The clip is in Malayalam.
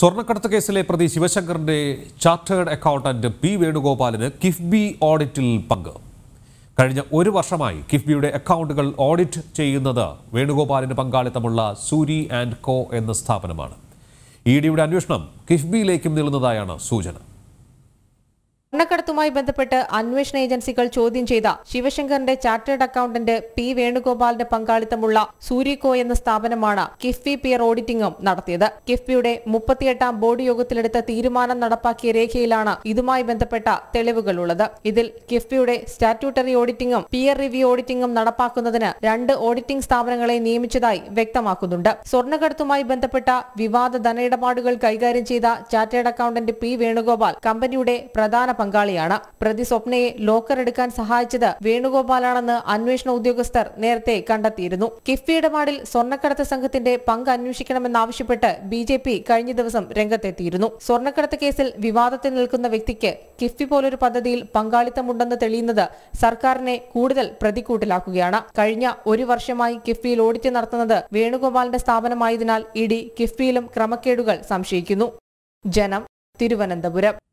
സ്വർണ്ണക്കടത്ത് കേസിലെ പ്രതി ശിവശങ്കറിന്റെ ചാർട്ടേഡ് അക്കൗണ്ടന്റ് പി വേണുഗോപാലിന് കിഫ്ബി ഓഡിറ്റിൽ പങ്ക് കഴിഞ്ഞ ഒരു വർഷമായി കിഫ്ബിയുടെ അക്കൗണ്ടുകൾ ഓഡിറ്റ് ചെയ്യുന്നത് വേണുഗോപാലിന് പങ്കാളിത്തമുള്ള സൂരി ആൻഡ് കോ എന്ന സ്ഥാപനമാണ് ഇ ഡിയുടെ അന്വേഷണം കിഫ്ബിയിലേക്കും നീളുന്നതായാണ് സൂചന സ്വർണ്ണക്കടത്തുമായി ബന്ധപ്പെട്ട് അന്വേഷണ ഏജൻസികൾ ചോദ്യം ചെയ്ത ശിവശങ്കറിന്റെ ചാർട്ടേഡ് അക്കൌണ്ടന്റ് പി വേണുഗോപാലിന്റെ പങ്കാളിത്തമുള്ള സൂര്യകോ എന്ന സ്ഥാപനമാണ് കിഫ്ബി പിയർ ഓഡിറ്റിംഗും നടത്തിയത് കിഫ്ബിയുടെ മുപ്പത്തിയെട്ടാം ബോർഡ് യോഗത്തിലെടുത്ത തീരുമാനം നടപ്പാക്കിയ രേഖയിലാണ് ഇതുമായി ബന്ധപ്പെട്ട തെളിവുകളുള്ളത് ഇതിൽ കിഫ്ബിയുടെ സ്റ്റാറ്റ്യൂട്ടറി ഓഡിറ്റിംഗും പിയർ റിവ്യൂ ഓഡിറ്റിംഗും നടപ്പാക്കുന്നതിന് രണ്ട് ഓഡിറ്റിംഗ് സ്ഥാപനങ്ങളെ നിയമിച്ചതായി വ്യക്തമാക്കുന്നുണ്ട് സ്വർണ്ണക്കടത്തുമായി ബന്ധപ്പെട്ട വിവാദ ധനയിടപാടുകൾ കൈകാര്യം ചെയ്ത ചാർട്ടേഡ് അക്കൌണ്ടന്റ് പി വേണുഗോപാൽ കമ്പനിയുടെ പ്രധാന പങ്കാളിയാണ് പ്രതി സ്വപ്നയെ എടുക്കാൻ സഹായിച്ചത് വേണുഗോപാലാണെന്ന് അന്വേഷണ ഉദ്യോഗസ്ഥർ നേരത്തെ കണ്ടെത്തിയിരുന്നു കിഫ്ബിയുടെ മാടിൽ സ്വർണ്ണക്കടത്ത് സംഘത്തിന്റെ പങ്ക് അന്വേഷിക്കണമെന്നാവശ്യപ്പെട്ട് ബി ജെ പി കഴിഞ്ഞ ദിവസം രംഗത്തെത്തിയിരുന്നു സ്വർണ്ണക്കടത്ത് കേസിൽ വിവാദത്തിൽ നിൽക്കുന്ന വ്യക്തിക്ക് കിഫ്ബി പോലൊരു പദ്ധതിയിൽ പങ്കാളിത്തമുണ്ടെന്ന് തെളിയുന്നത് സർക്കാരിനെ കൂടുതൽ പ്രതിക്കൂട്ടിലാക്കുകയാണ് കഴിഞ്ഞ ഒരു വർഷമായി കിഫ്ബിയിൽ ഓഡിറ്റ് നടത്തുന്നത് വേണുഗോപാലിന്റെ സ്ഥാപനമായതിനാൽ ഇഡി കിഫ്ബിയിലും ക്രമക്കേടുകൾ സംശയിക്കുന്നു ജനം തിരുവനന്തപുരം